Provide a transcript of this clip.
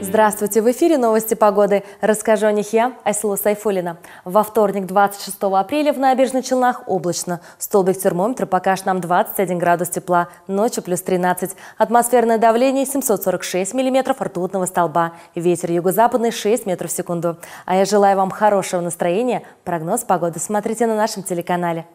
Здравствуйте, в эфире новости погоды. Расскажу о них я, Айсула Сайфулина. Во вторник, 26 апреля в набережных Челнах облачно. Столбик термометра покажет нам 21 градус тепла, ночью плюс 13. Атмосферное давление 746 миллиметров ртутного столба. Ветер юго-западный 6 метров в секунду. А я желаю вам хорошего настроения. Прогноз погоды смотрите на нашем телеканале.